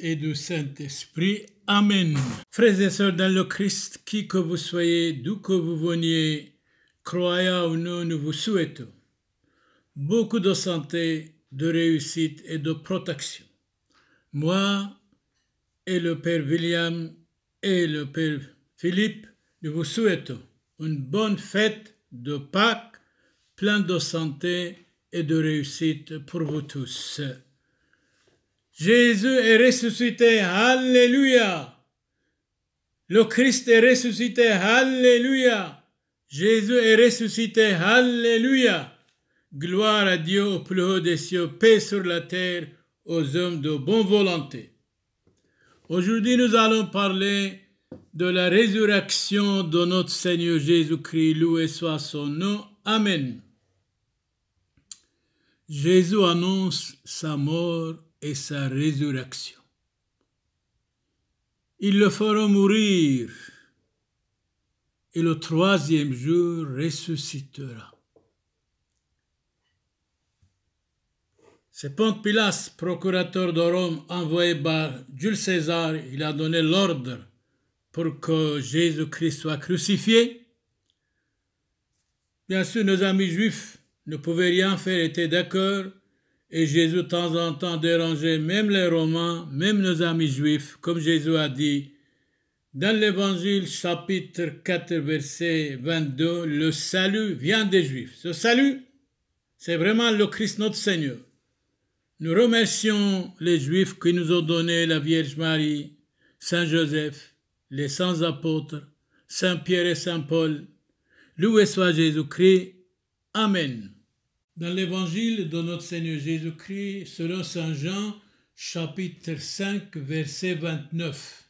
et du Saint-Esprit. Amen. Frères et sœurs dans le Christ, qui que vous soyez, d'où que vous veniez, croyant ou non, nous vous souhaitons beaucoup de santé, de réussite et de protection. Moi et le Père William et le Père Philippe, nous vous souhaitons une bonne fête de Pâques, pleine de santé et de réussite pour vous tous. Jésus est ressuscité. Alléluia. Le Christ est ressuscité. Alléluia. Jésus est ressuscité. Alléluia. Gloire à Dieu au plus haut des cieux, paix sur la terre aux hommes de bonne volonté. Aujourd'hui, nous allons parler de la résurrection de notre Seigneur Jésus-Christ. Loué soit son nom. Amen. Jésus annonce sa mort et sa résurrection. Ils le feront mourir et le troisième jour ressuscitera. C'est Ponte Pilas, procurateur de Rome, envoyé par Jules César. Il a donné l'ordre pour que Jésus-Christ soit crucifié. Bien sûr, nos amis juifs ne pouvaient rien faire, étaient d'accord. Et Jésus, de temps en temps, dérangeait même les Romains, même nos amis juifs, comme Jésus a dit. Dans l'Évangile, chapitre 4, verset 22, le salut vient des Juifs. Ce salut, c'est vraiment le Christ notre Seigneur. Nous remercions les Juifs qui nous ont donné la Vierge Marie, Saint Joseph, les saints apôtres, Saint Pierre et Saint Paul. Loué soit Jésus-Christ. Amen. Dans l'évangile de notre Seigneur Jésus-Christ, selon Saint Jean, chapitre 5, verset 29,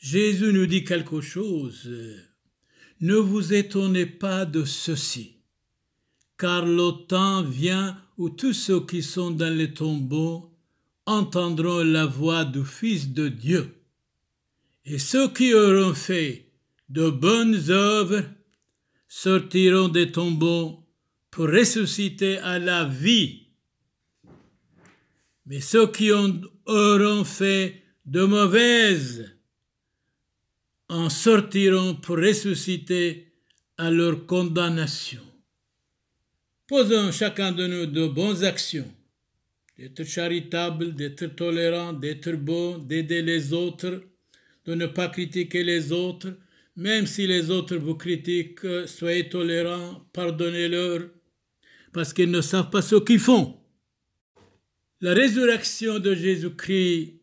Jésus nous dit quelque chose. Ne vous étonnez pas de ceci, car le temps vient où tous ceux qui sont dans les tombeaux entendront la voix du Fils de Dieu. Et ceux qui auront fait de bonnes œuvres sortiront des tombeaux pour ressusciter à la vie. Mais ceux qui ont, auront fait de mauvaises en sortiront pour ressusciter à leur condamnation. Posons chacun de nous de bonnes actions, d'être charitable, d'être tolérant, d'être beau, d'aider les autres, de ne pas critiquer les autres, même si les autres vous critiquent, soyez tolérants, pardonnez-leur, parce qu'ils ne savent pas ce qu'ils font. La résurrection de Jésus-Christ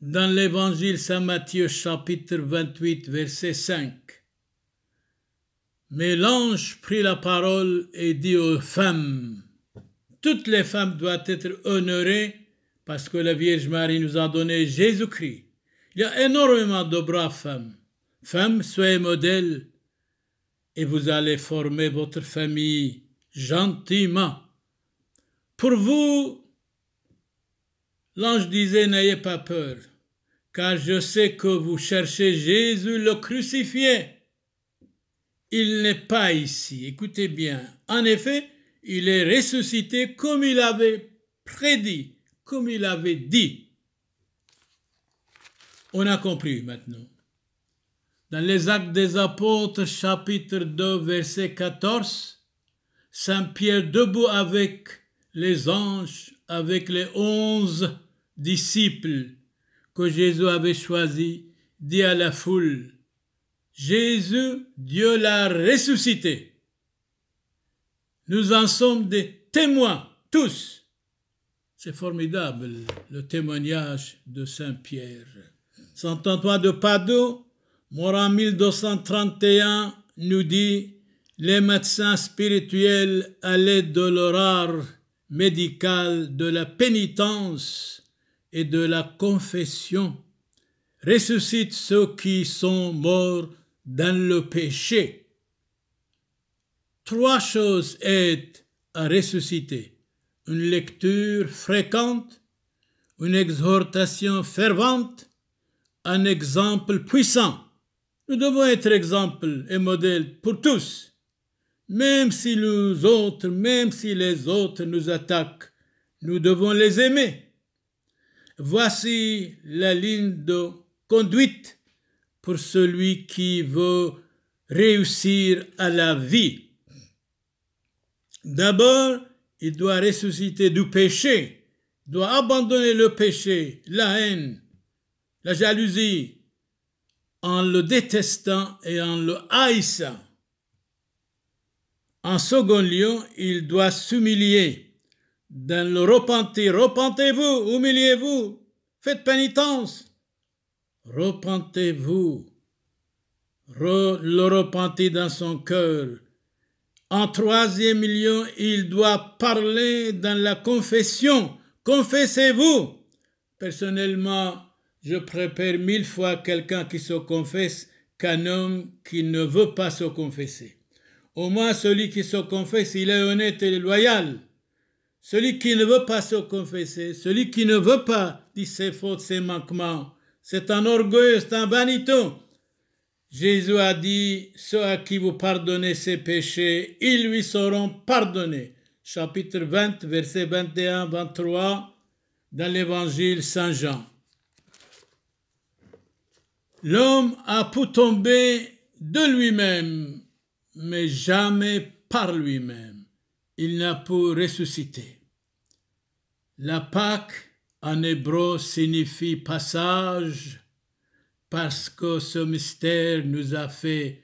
dans l'évangile Saint Matthieu chapitre 28 verset 5. Mais l'ange prit la parole et dit aux femmes, toutes les femmes doivent être honorées parce que la Vierge Marie nous a donné Jésus-Christ. Il y a énormément de braves femmes. Femmes, soyez modèles et vous allez former votre famille gentiment. Pour vous, l'ange disait, n'ayez pas peur, car je sais que vous cherchez Jésus le crucifié. Il n'est pas ici, écoutez bien. En effet, il est ressuscité comme il avait prédit, comme il avait dit. On a compris maintenant. Dans les actes des apôtres, chapitre 2, verset 14, Saint Pierre debout avec les anges, avec les onze disciples que Jésus avait choisis, dit à la foule, Jésus, Dieu l'a ressuscité. Nous en sommes des témoins, tous. C'est formidable le témoignage de Saint Pierre. Saint Antoine de Padoue, mort en 1231, nous dit les médecins spirituels à l'aide de leur art médical, de la pénitence et de la confession, ressuscitent ceux qui sont morts dans le péché. Trois choses aident à ressusciter. Une lecture fréquente, une exhortation fervente, un exemple puissant. Nous devons être exemple et modèle pour tous. Même si les autres, même si les autres nous attaquent, nous devons les aimer. Voici la ligne de conduite pour celui qui veut réussir à la vie. D'abord, il doit ressusciter du péché, doit abandonner le péché, la haine, la jalousie, en le détestant et en le haïssant. En second lieu, il doit s'humilier. Dans le repentir, repentez-vous, humiliez-vous, faites pénitence. Repentez-vous. le repentir dans son cœur. En troisième lieu, il doit parler dans la confession. Confessez-vous. Personnellement, je préfère mille fois quelqu'un qui se confesse qu'un homme qui ne veut pas se confesser. Au moins, celui qui se confesse, il est honnête et loyal. Celui qui ne veut pas se confesser, celui qui ne veut pas dire ses fautes, ses manquements, c'est un orgueil, c'est un vaniteux. Jésus a dit, ceux à qui vous pardonnez ses péchés, ils lui seront pardonnés. Chapitre 20, verset 21-23 dans l'évangile Saint Jean. L'homme a pu tomber de lui-même mais jamais par lui-même il n'a pu ressusciter. La Pâque en hébreu signifie passage parce que ce mystère nous a fait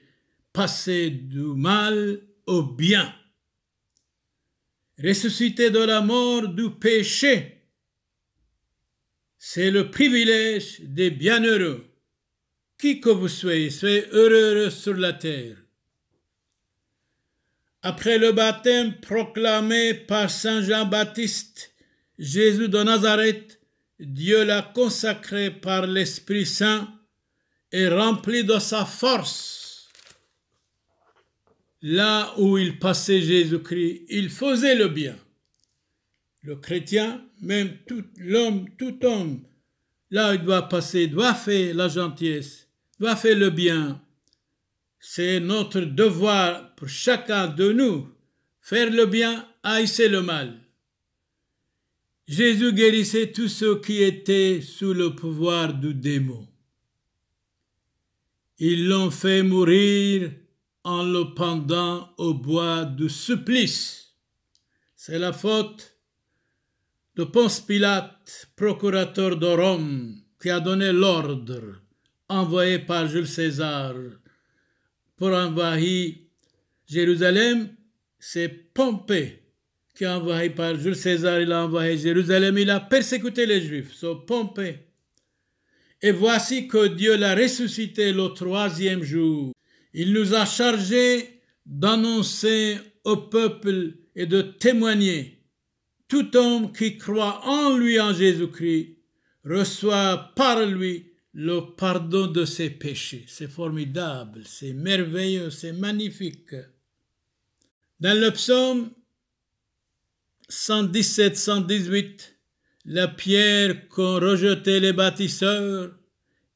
passer du mal au bien. Ressusciter de la mort du péché, c'est le privilège des bienheureux. Qui que vous soyez, soyez heureux sur la terre. Après le baptême proclamé par Saint Jean-Baptiste, Jésus de Nazareth, Dieu l'a consacré par l'Esprit Saint et rempli de sa force. Là où il passait Jésus-Christ, il faisait le bien. Le chrétien, même tout l'homme, tout homme, là où il doit passer, doit faire la gentillesse, doit faire le bien, c'est notre devoir pour chacun de nous, faire le bien, haïsser le mal. Jésus guérissait tous ceux qui étaient sous le pouvoir du démon. Ils l'ont fait mourir en le pendant au bois du supplice. C'est la faute de Ponce Pilate, procurateur de Rome, qui a donné l'ordre envoyé par Jules César pour envahir Jérusalem, c'est Pompée qui a envahi par Jules César, il a envahi Jérusalem, il a persécuté les Juifs, c'est Pompée. Et voici que Dieu l'a ressuscité le troisième jour. Il nous a chargés d'annoncer au peuple et de témoigner. Tout homme qui croit en lui, en Jésus-Christ, reçoit par lui le pardon de ses péchés. C'est formidable, c'est merveilleux, c'est magnifique. Dans le psaume 117-118, la pierre qu'ont rejetée les bâtisseurs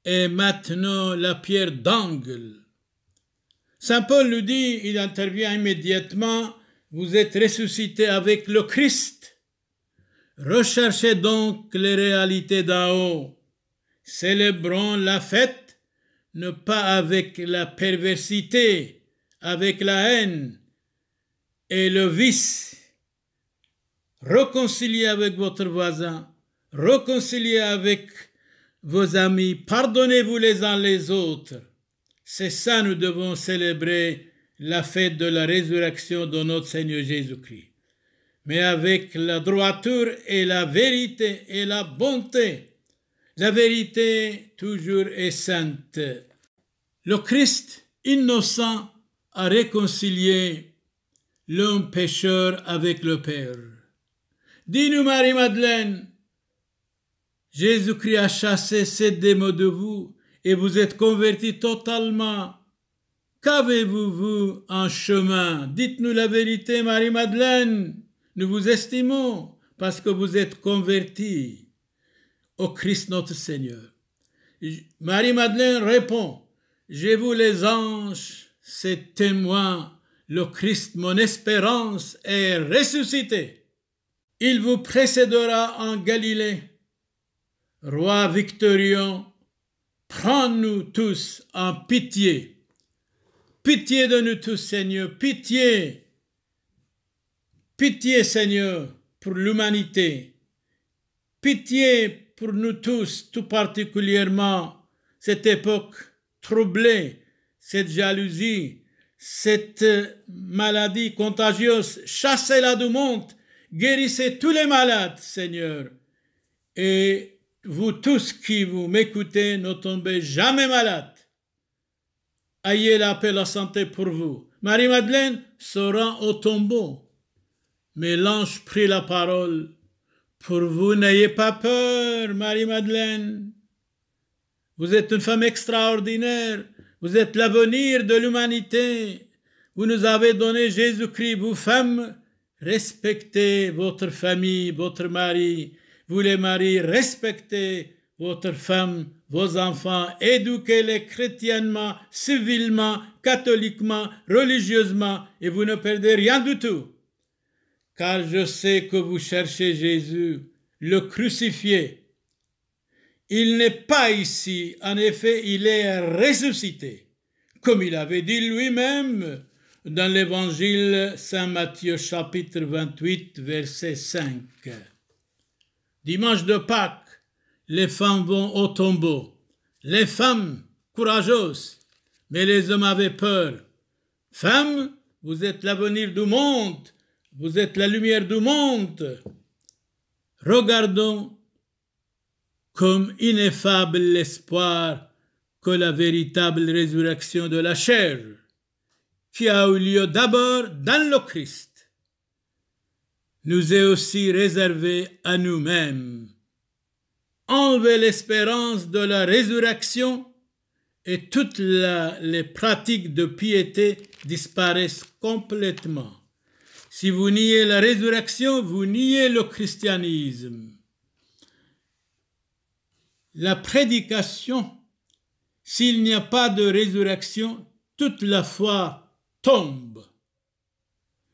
est maintenant la pierre d'angle. Saint Paul lui dit, il intervient immédiatement, vous êtes ressuscité avec le Christ. Recherchez donc les réalités d'en haut Célébrons la fête, ne pas avec la perversité, avec la haine et le vice. Réconciliez avec votre voisin, réconciliez avec vos amis, pardonnez-vous les uns les autres. C'est ça nous devons célébrer la fête de la résurrection de notre Seigneur Jésus-Christ. Mais avec la droiture et la vérité et la bonté, la vérité toujours est sainte. Le Christ innocent a réconcilié l'homme pécheur avec le Père. Dis-nous, Marie-Madeleine, Jésus-Christ a chassé ces démons de vous et vous êtes converti totalement. Qu'avez-vous vous, en chemin Dites-nous la vérité, Marie-Madeleine. Nous vous estimons parce que vous êtes converti. Christ notre Seigneur. Marie-Madeleine répond, Je vous les anges, ces témoins, le Christ, mon espérance, est ressuscité. Il vous précédera en Galilée. Roi victorieux, prends-nous tous en pitié. Pitié de nous tous, Seigneur, pitié. Pitié, Seigneur, pour l'humanité. Pitié pour nous tous, tout particulièrement cette époque troublée, cette jalousie, cette euh, maladie contagieuse, chassez-la du monde, guérissez tous les malades, Seigneur. Et vous tous qui vous m'écoutez, ne tombez jamais malade. Ayez la paix, la santé pour vous. Marie-Madeleine se rend au tombeau, mais l'ange prit la parole pour vous, n'ayez pas peur, Marie-Madeleine. Vous êtes une femme extraordinaire. Vous êtes l'avenir de l'humanité. Vous nous avez donné Jésus-Christ, vous femmes. Respectez votre famille, votre mari. Vous les maris, respectez votre femme, vos enfants. Éduquez-les chrétiennement, civilement, catholiquement, religieusement, et vous ne perdez rien du tout car je sais que vous cherchez Jésus, le crucifié. Il n'est pas ici, en effet, il est ressuscité, comme il avait dit lui-même dans l'évangile Saint Matthieu chapitre 28 verset 5. Dimanche de Pâques, les femmes vont au tombeau. Les femmes courageuses, mais les hommes avaient peur. Femmes, vous êtes l'avenir du monde, vous êtes la lumière du monde. Regardons comme ineffable l'espoir que la véritable résurrection de la chair, qui a eu lieu d'abord dans le Christ, nous est aussi réservée à nous-mêmes. Enlevez l'espérance de la résurrection et toutes les pratiques de piété disparaissent complètement. Si vous niez la résurrection, vous niez le christianisme. La prédication, s'il n'y a pas de résurrection, toute la foi tombe.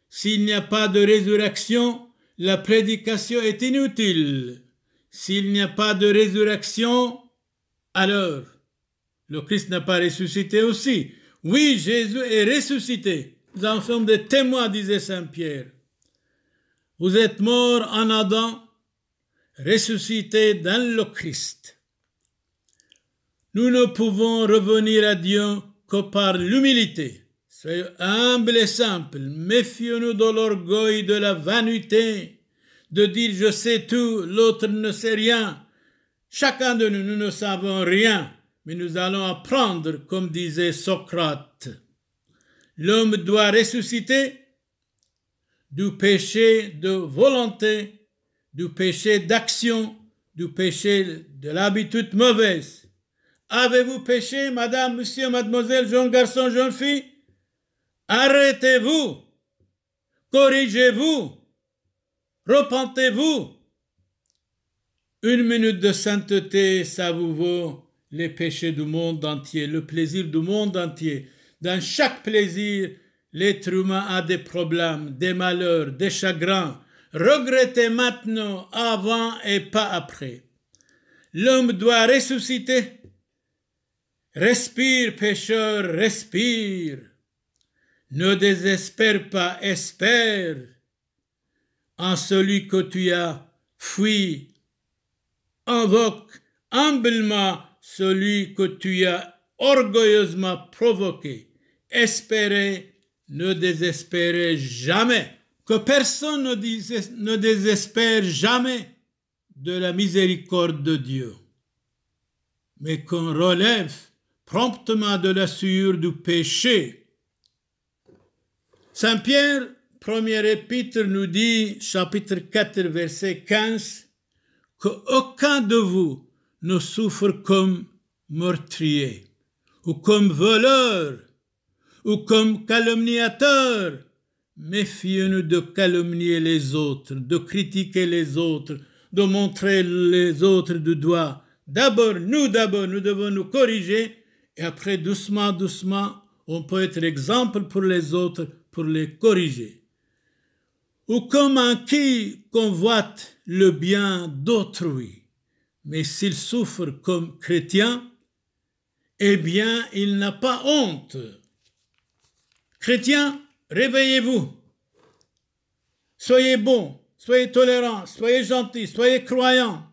S'il n'y a pas de résurrection, la prédication est inutile. S'il n'y a pas de résurrection, alors le Christ n'a pas ressuscité aussi. Oui, Jésus est ressuscité nous en sommes des témoins, disait Saint Pierre. Vous êtes morts en Adam, ressuscités dans le Christ. Nous ne pouvons revenir à Dieu que par l'humilité. Soyez humbles et simple méfions-nous de l'orgueil, de la vanité, de dire je sais tout, l'autre ne sait rien. Chacun de nous, nous ne savons rien, mais nous allons apprendre, comme disait Socrate l'homme doit ressusciter du péché de volonté, du péché d'action, du péché de l'habitude mauvaise. Avez-vous péché, madame, monsieur, mademoiselle, jeune garçon, jeune fille Arrêtez-vous, corrigez-vous, repentez-vous. Une minute de sainteté, ça vous vaut les péchés du monde entier, le plaisir du monde entier, dans chaque plaisir, l'être humain a des problèmes, des malheurs, des chagrins. Regrettez maintenant, avant et pas après. L'homme doit ressusciter. Respire, pécheur, respire. Ne désespère pas, espère. En celui que tu as, fui, Invoque humblement celui que tu as orgueilleusement provoqué espérez, ne désespérez jamais. Que personne ne, désespère jamais de la miséricorde de Dieu, mais qu'on relève promptement de la sueur du péché. Saint Pierre, premier épître, nous dit, chapitre 4, verset 15, que de vous ne souffre comme meurtrier ou comme voleur ou comme calomniateur. Méfiez-nous de calomnier les autres, de critiquer les autres, de montrer les autres du doigt. D'abord, nous d'abord, nous devons nous corriger et après, doucement, doucement, on peut être exemple pour les autres, pour les corriger. Ou comme un qui convoite le bien d'autrui, mais s'il souffre comme chrétien, eh bien, il n'a pas honte. Chrétiens, réveillez-vous. Soyez bons, soyez tolérants, soyez gentils, soyez croyants.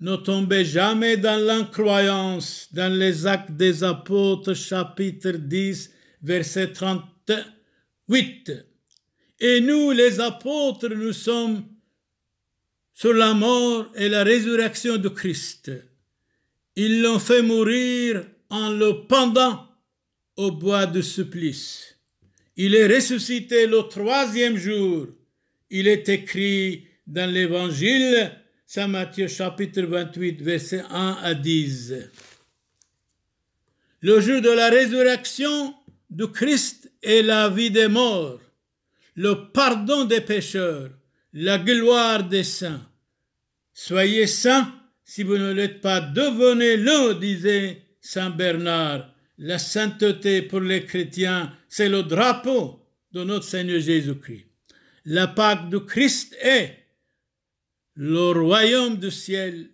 Ne tombez jamais dans l'incroyance. Dans les actes des apôtres, chapitre 10, verset 38. Et nous, les apôtres, nous sommes sur la mort et la résurrection de Christ. Ils l'ont fait mourir en le pendant au bois de supplice. Il est ressuscité le troisième jour. Il est écrit dans l'Évangile, Saint Matthieu chapitre 28, versets 1 à 10. Le jour de la résurrection du Christ est la vie des morts, le pardon des pécheurs, la gloire des saints. Soyez saints si vous ne l'êtes pas, devenez-le, disait Saint Bernard la sainteté pour les chrétiens, c'est le drapeau de notre Seigneur Jésus-Christ. La Pâque du Christ est le royaume du ciel,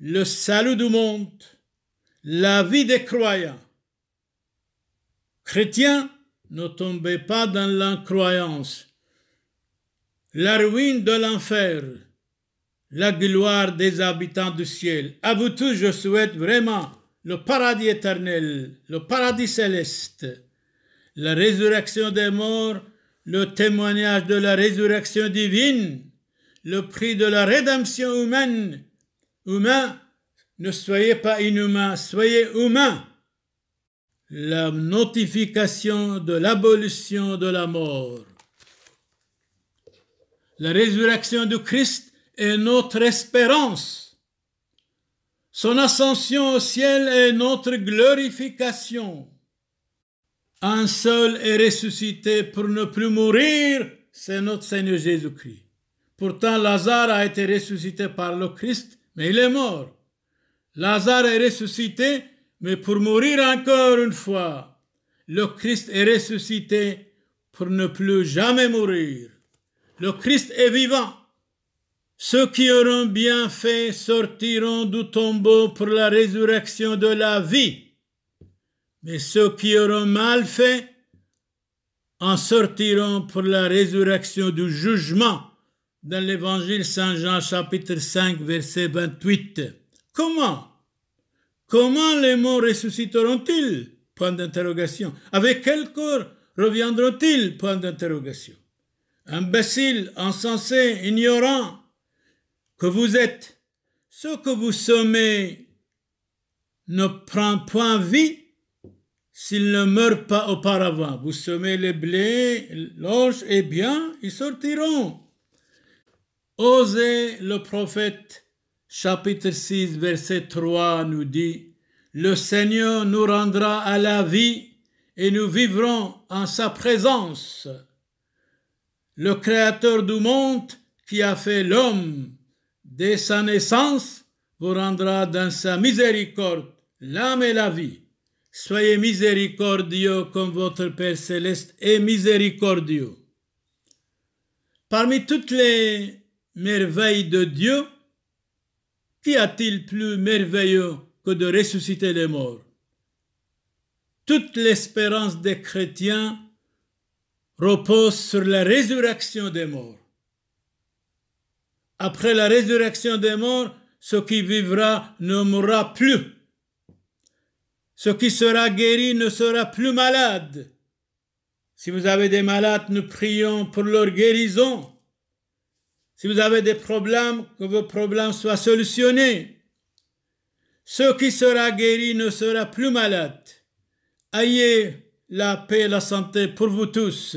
le salut du monde, la vie des croyants. Chrétiens, ne tombez pas dans l'incroyance, la ruine de l'enfer, la gloire des habitants du ciel. À vous tous, je souhaite vraiment le paradis éternel, le paradis céleste, la résurrection des morts, le témoignage de la résurrection divine, le prix de la rédemption humaine. Humain, ne soyez pas inhumain, soyez humains. La notification de l'abolition de la mort. La résurrection du Christ est notre espérance. Son ascension au ciel est notre glorification. Un seul est ressuscité pour ne plus mourir, c'est notre Seigneur Jésus-Christ. Pourtant, Lazare a été ressuscité par le Christ, mais il est mort. Lazare est ressuscité, mais pour mourir encore une fois. Le Christ est ressuscité pour ne plus jamais mourir. Le Christ est vivant. Ceux qui auront bien fait sortiront du tombeau pour la résurrection de la vie. Mais ceux qui auront mal fait en sortiront pour la résurrection du jugement dans l'évangile Saint Jean chapitre 5 verset 28. Comment Comment les morts ressusciteront-ils Point d'interrogation. Avec quel corps reviendront-ils Point d'interrogation. Imbécile, insensé, ignorant que vous êtes, ce que vous semez ne prend point vie s'il ne meurt pas auparavant. Vous semez les blés, l'orge, et eh bien, ils sortiront. Osez le prophète, chapitre 6, verset 3, nous dit, Le Seigneur nous rendra à la vie et nous vivrons en sa présence. Le Créateur du monde qui a fait l'homme dès sa naissance, vous rendra dans sa miséricorde l'âme et la vie. Soyez miséricordieux comme votre Père céleste est miséricordieux. Parmi toutes les merveilles de Dieu, qu'y a-t-il plus merveilleux que de ressusciter les morts Toute l'espérance des chrétiens repose sur la résurrection des morts après la résurrection des morts, ce qui vivra ne mourra plus. Ce qui sera guéri ne sera plus malade. Si vous avez des malades, nous prions pour leur guérison. Si vous avez des problèmes, que vos problèmes soient solutionnés. Ce qui sera guéri ne sera plus malade. Ayez la paix et la santé pour vous tous.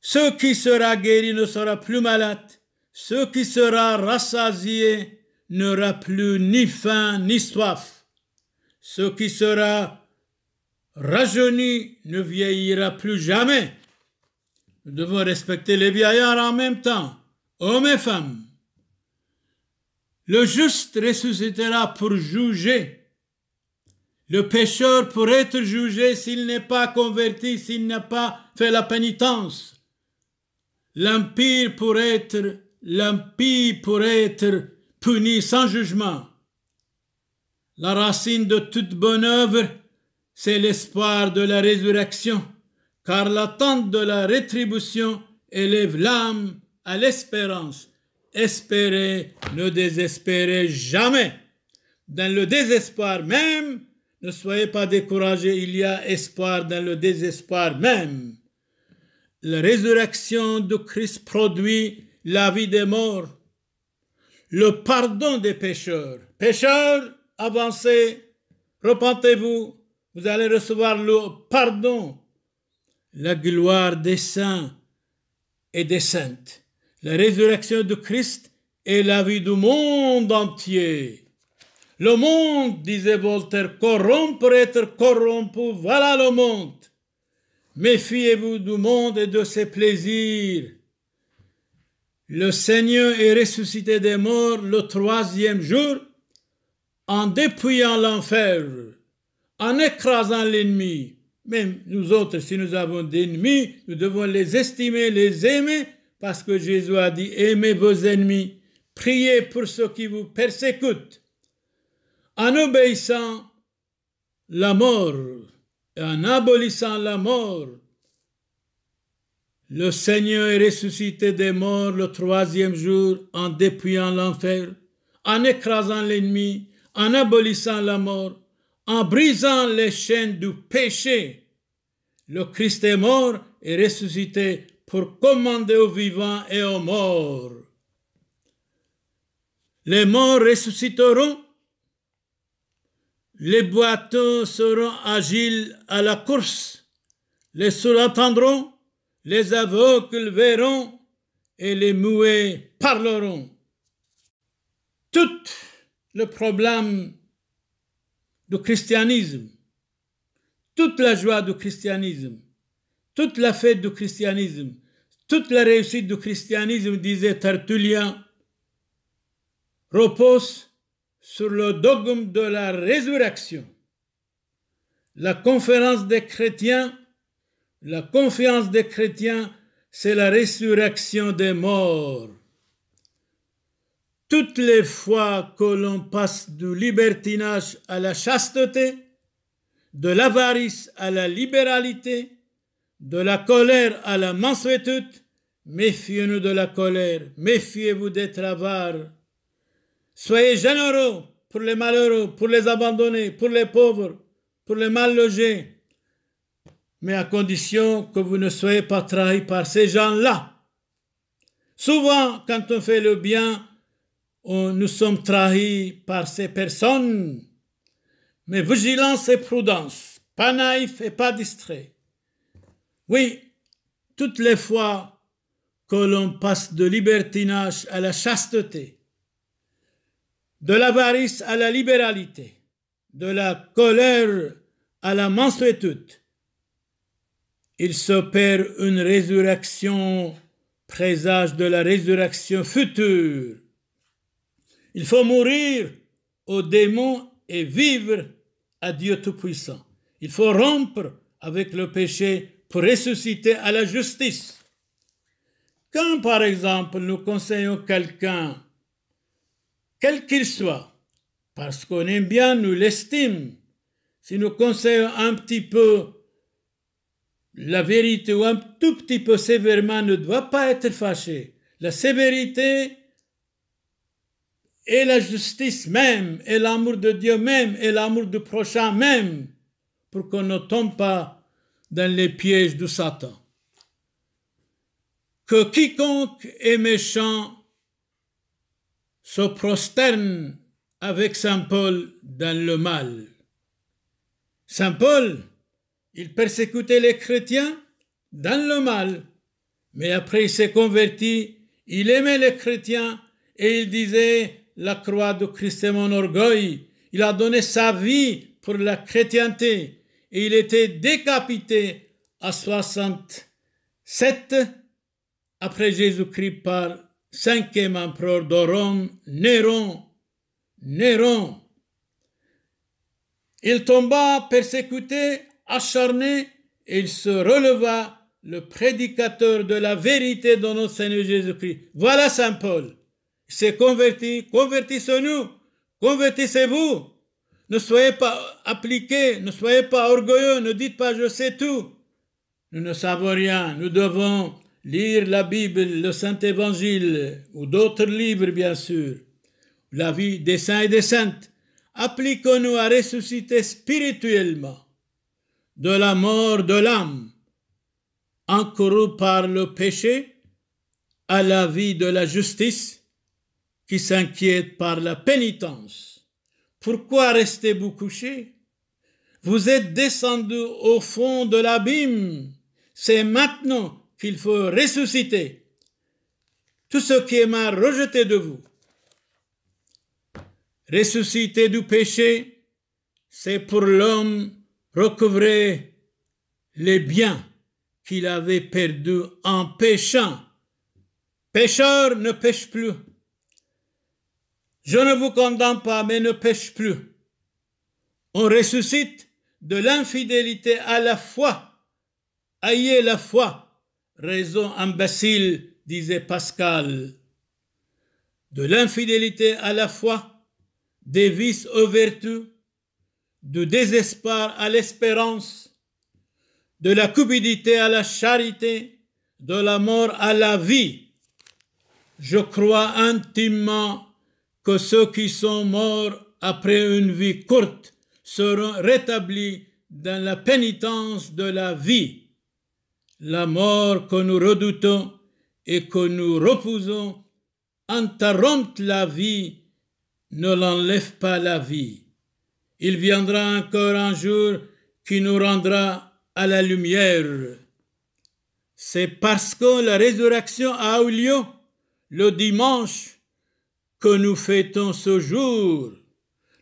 Ce qui sera guéri ne sera plus malade. Ce qui sera rassasié n'aura plus ni faim ni soif. Ce qui sera rajeuni ne vieillira plus jamais. Nous devons respecter les vieillards en même temps, hommes et femmes. Le juste ressuscitera pour juger. Le pécheur pour être jugé s'il n'est pas converti, s'il n'a pas fait la pénitence l'empire pour être, l'empire pour être puni sans jugement. La racine de toute bonne œuvre, c'est l'espoir de la résurrection, car l'attente de la rétribution élève l'âme à l'espérance. Espérez, ne désespérez jamais. Dans le désespoir même, ne soyez pas découragés, il y a espoir dans le désespoir même. La résurrection de Christ produit la vie des morts, le pardon des pécheurs. Pécheurs, avancez, repentez-vous, vous allez recevoir le pardon, la gloire des saints et des saintes. La résurrection de Christ est la vie du monde entier. Le monde, disait Voltaire, corrompre, être corrompu, voilà le monde. Méfiez-vous du monde et de ses plaisirs. Le Seigneur est ressuscité des morts le troisième jour en dépouillant l'enfer, en écrasant l'ennemi. Même nous autres, si nous avons d'ennemis, nous devons les estimer, les aimer, parce que Jésus a dit, aimez vos ennemis, priez pour ceux qui vous persécutent, en obéissant la mort et en abolissant la mort. Le Seigneur est ressuscité des morts le troisième jour en dépouillant l'enfer, en écrasant l'ennemi, en abolissant la mort, en brisant les chaînes du péché. Le Christ est mort et ressuscité pour commander aux vivants et aux morts. Les morts ressusciteront les boiteux seront agiles à la course. Les sourds attendront, les aveugles verront et les muets parleront. Tout le problème du christianisme, toute la joie du christianisme, toute la fête du christianisme, toute la réussite du christianisme, disait Tertullien, repose sur le dogme de la résurrection, la conférence des chrétiens, la confiance des chrétiens, c'est la résurrection des morts. Toutes les fois que l'on passe du libertinage à la chasteté, de l'avarice à la libéralité, de la colère à la mansuétude, méfiez-nous de la colère, méfiez-vous d'être avare, Soyez généreux pour les malheureux, pour les abandonnés, pour les pauvres, pour les mal logés, mais à condition que vous ne soyez pas trahis par ces gens-là. Souvent, quand on fait le bien, on, nous sommes trahis par ces personnes. Mais vigilance et prudence, pas naïf et pas distrait. Oui, toutes les fois que l'on passe de libertinage à la chasteté, de l'avarice à la libéralité, de la colère à la mansuétude, il s'opère une résurrection, présage de la résurrection future. Il faut mourir aux démons et vivre à Dieu Tout-Puissant. Il faut rompre avec le péché pour ressusciter à la justice. Quand, par exemple, nous conseillons quelqu'un quel qu'il soit, parce qu'on aime bien, nous l'estime. Si nous conseillons un petit peu la vérité ou un tout petit peu sévèrement, ne doit pas être fâché. La sévérité et la justice même, et l'amour de Dieu même, et l'amour du prochain même, pour qu'on ne tombe pas dans les pièges de Satan. Que quiconque est méchant se prosterne avec Saint Paul dans le mal. Saint Paul, il persécutait les chrétiens dans le mal, mais après il s'est converti, il aimait les chrétiens et il disait, la croix de Christ est mon orgueil. Il a donné sa vie pour la chrétienté et il était décapité à 67 après Jésus-Christ par cinquième empereur de Néron. Néron. Il tomba persécuté, acharné, et il se releva le prédicateur de la vérité de notre Seigneur Jésus-Christ. Voilà Saint Paul. Il s'est converti. Convertissez-nous. Convertissez-vous. Ne soyez pas appliqués, ne soyez pas orgueilleux, ne dites pas je sais tout. Nous ne savons rien. Nous devons lire la Bible, le Saint-Évangile ou d'autres livres, bien sûr, la vie des saints et des saintes, appliquons-nous à ressusciter spirituellement de la mort de l'âme, encourue par le péché, à la vie de la justice, qui s'inquiète par la pénitence. Pourquoi restez-vous couché Vous êtes descendu au fond de l'abîme. C'est maintenant qu'il faut ressusciter tout ce qui est mal rejeté de vous. Ressusciter du péché, c'est pour l'homme recouvrer les biens qu'il avait perdus en péchant. Pécheur ne pêche plus. Je ne vous condamne pas, mais ne pêche plus. On ressuscite de l'infidélité à la foi. Ayez la foi raison imbécile, disait Pascal. De l'infidélité à la foi, des vices aux vertus, du désespoir à l'espérance, de la cupidité à la charité, de la mort à la vie. Je crois intimement que ceux qui sont morts après une vie courte seront rétablis dans la pénitence de la vie la mort que nous redoutons et que nous refusons interrompt la vie, ne l'enlève pas la vie. Il viendra encore un jour qui nous rendra à la lumière. C'est parce que la résurrection a eu lieu le dimanche que nous fêtons ce jour.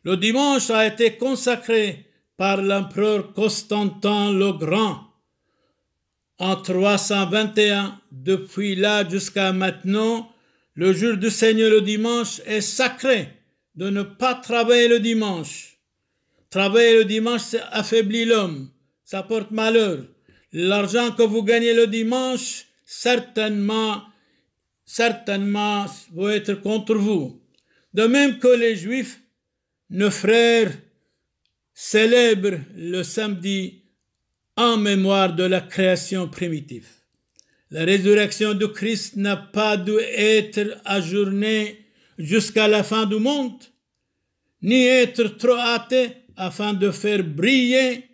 Le dimanche a été consacré par l'empereur Constantin le Grand en 321, depuis là jusqu'à maintenant, le jour du Seigneur le dimanche est sacré de ne pas travailler le dimanche. Travailler le dimanche, affaiblit l'homme, ça porte malheur. L'argent que vous gagnez le dimanche, certainement, certainement va être contre vous. De même que les Juifs, nos frères, célèbrent le samedi en mémoire de la création primitive. La résurrection du Christ n'a pas dû être ajournée jusqu'à la fin du monde, ni être trop hâtée afin de faire briller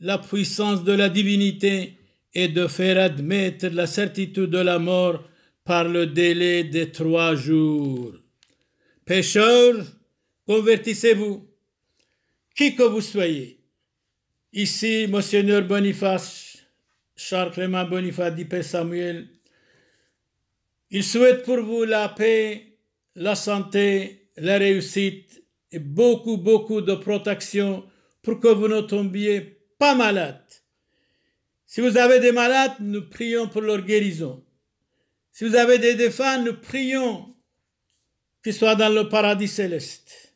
la puissance de la divinité et de faire admettre la certitude de la mort par le délai des trois jours. Pêcheurs, convertissez-vous, qui que vous soyez, Ici, Monseigneur Boniface, Charles Clément Boniface Père Samuel, il souhaite pour vous la paix, la santé, la réussite et beaucoup, beaucoup de protection pour que vous ne tombiez pas malade. Si vous avez des malades, nous prions pour leur guérison. Si vous avez des défunts, nous prions qu'ils soient dans le paradis céleste.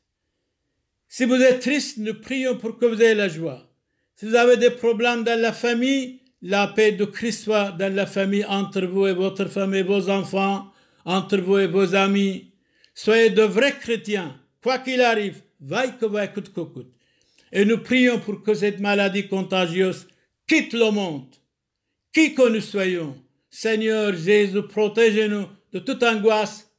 Si vous êtes triste, nous prions pour que vous ayez la joie. Si vous avez des problèmes dans la famille, la paix de Christ soit dans la famille, entre vous et votre femme et vos enfants, entre vous et vos amis. Soyez de vrais chrétiens, quoi qu'il arrive, vaille que vaille, coûte que coûte. Et nous prions pour que cette maladie contagieuse quitte le monde, qui que nous soyons. Seigneur Jésus, protégez-nous de toute angoisse,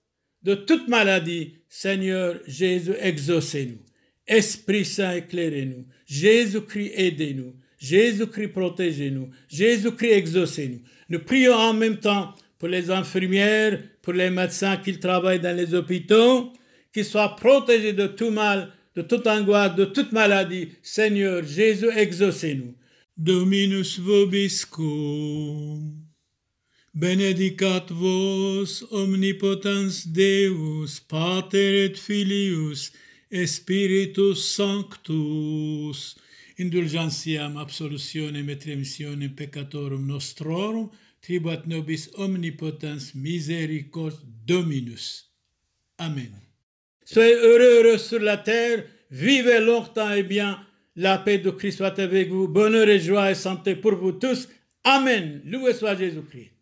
de toute maladie. Seigneur Jésus, exaucez-nous. Esprit Saint, éclairez-nous. Jésus-Christ, aidez-nous. Jésus-Christ, protégez-nous. Jésus-Christ, exaucez-nous. Nous prions en même temps pour les infirmières, pour les médecins qui travaillent dans les hôpitaux, qu'ils soient protégés de tout mal, de toute angoisse, de toute maladie. Seigneur Jésus, exaucez-nous. Dominus vobiscum. Benedicat vos omnipotens Deus, Pater et Filius, Spiritus Sanctus, indulgentiam absolutionem et remissionem peccatorum nostrorum, tribuat nobis omnipotens Misericors Dominus. Amen. Soyez heureux, sur la terre, vivez longtemps et bien. La paix de Christ soit avec vous, bonheur et joie et santé pour vous tous. Amen. Loué soit Jésus-Christ.